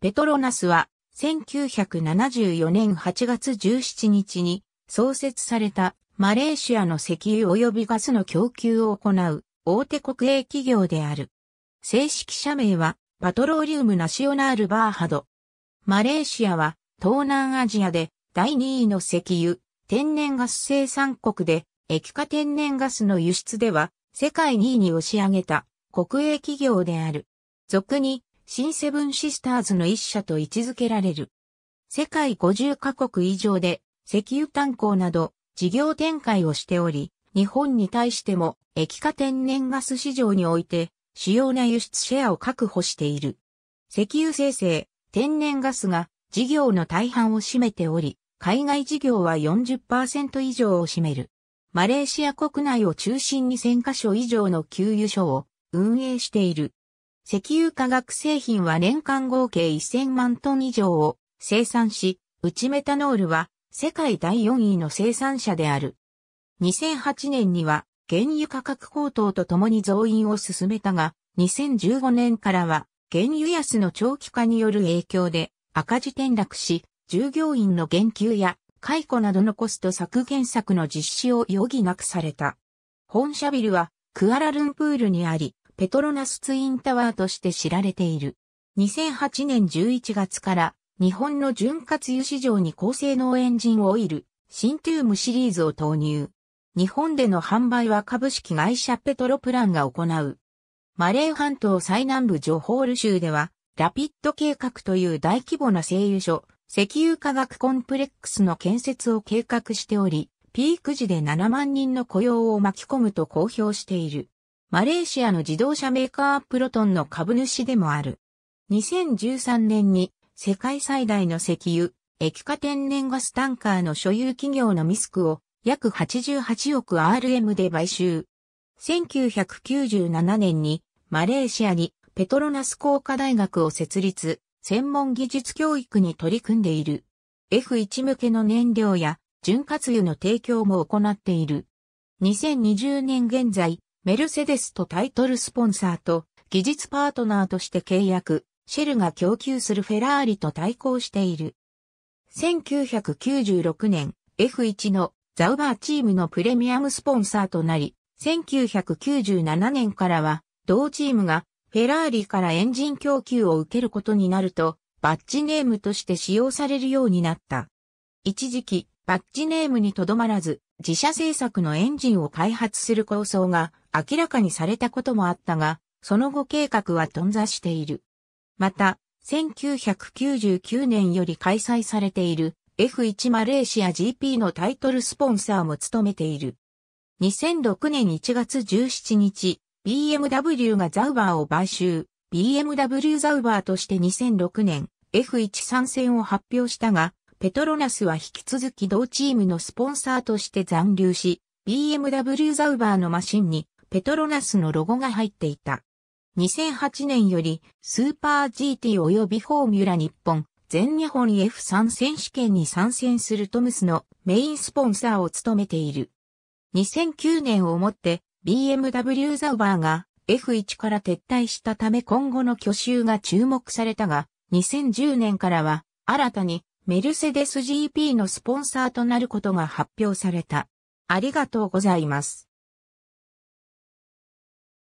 ペトロナスは1974年8月17日に創設されたマレーシアの石油及びガスの供給を行う大手国営企業である。正式社名はパトローリウムナシオナールバーハド。マレーシアは東南アジアで第2位の石油、天然ガス生産国で液化天然ガスの輸出では世界2位に押し上げた国営企業である。俗に新セブンシスターズの一社と位置づけられる。世界50カ国以上で石油炭鉱など事業展開をしており、日本に対しても液化天然ガス市場において主要な輸出シェアを確保している。石油生成、天然ガスが事業の大半を占めており、海外事業は40%以上を占める。マレーシア国内を中心に1000カ所以上の給油所を運営している。石油化学製品は年間合計1000万トン以上を生産し、うちメタノールは世界第4位の生産者である。2008年には原油価格高騰とともに増員を進めたが、2015年からは原油安の長期化による影響で赤字転落し、従業員の減給や解雇などのコスト削減策の実施を余儀なくされた。本社ビルはクアラルンプールにあり、ペトロナスツインタワーとして知られている。2008年11月から日本の潤滑油市場に高性能エンジンオイル、シントゥームシリーズを投入。日本での販売は株式会社ペトロプランが行う。マレー半島最南部ジョホール州では、ラピッド計画という大規模な製油所、石油化学コンプレックスの建設を計画しており、ピーク時で7万人の雇用を巻き込むと公表している。マレーシアの自動車メーカープロトンの株主でもある。2013年に世界最大の石油、液化天然ガスタンカーの所有企業のミスクを約88億 RM で買収。1997年にマレーシアにペトロナス工科大学を設立、専門技術教育に取り組んでいる。F1 向けの燃料や潤滑油の提供も行っている。2020年現在、メルセデスとタイトルスポンサーと技術パートナーとして契約、シェルが供給するフェラーリと対抗している。1996年 F1 のザウバーチームのプレミアムスポンサーとなり、1997年からは同チームがフェラーリからエンジン供給を受けることになると、バッジネームとして使用されるようになった。一時期、バッジネームにとどまらず、自社製作のエンジンを開発する構想が明らかにされたこともあったが、その後計画は頓挫している。また、1999年より開催されている F1 マレーシア GP のタイトルスポンサーも務めている。2006年1月17日、BMW がザウバーを買収、BMW ザウバーとして2006年 F1 参戦を発表したが、ペトロナスは引き続き同チームのスポンサーとして残留し、BMW ザウバーのマシンにペトロナスのロゴが入っていた。2008年よりスーパー GT 及びフォーミュラ日本全日本 F3 選手権に参戦するトムスのメインスポンサーを務めている。2009年をもって BMW ザウバーが F1 から撤退したため今後の挙就が注目されたが、2010年からは新たにメルセデス GP のスポンサーとなることが発表された。ありがとうございます。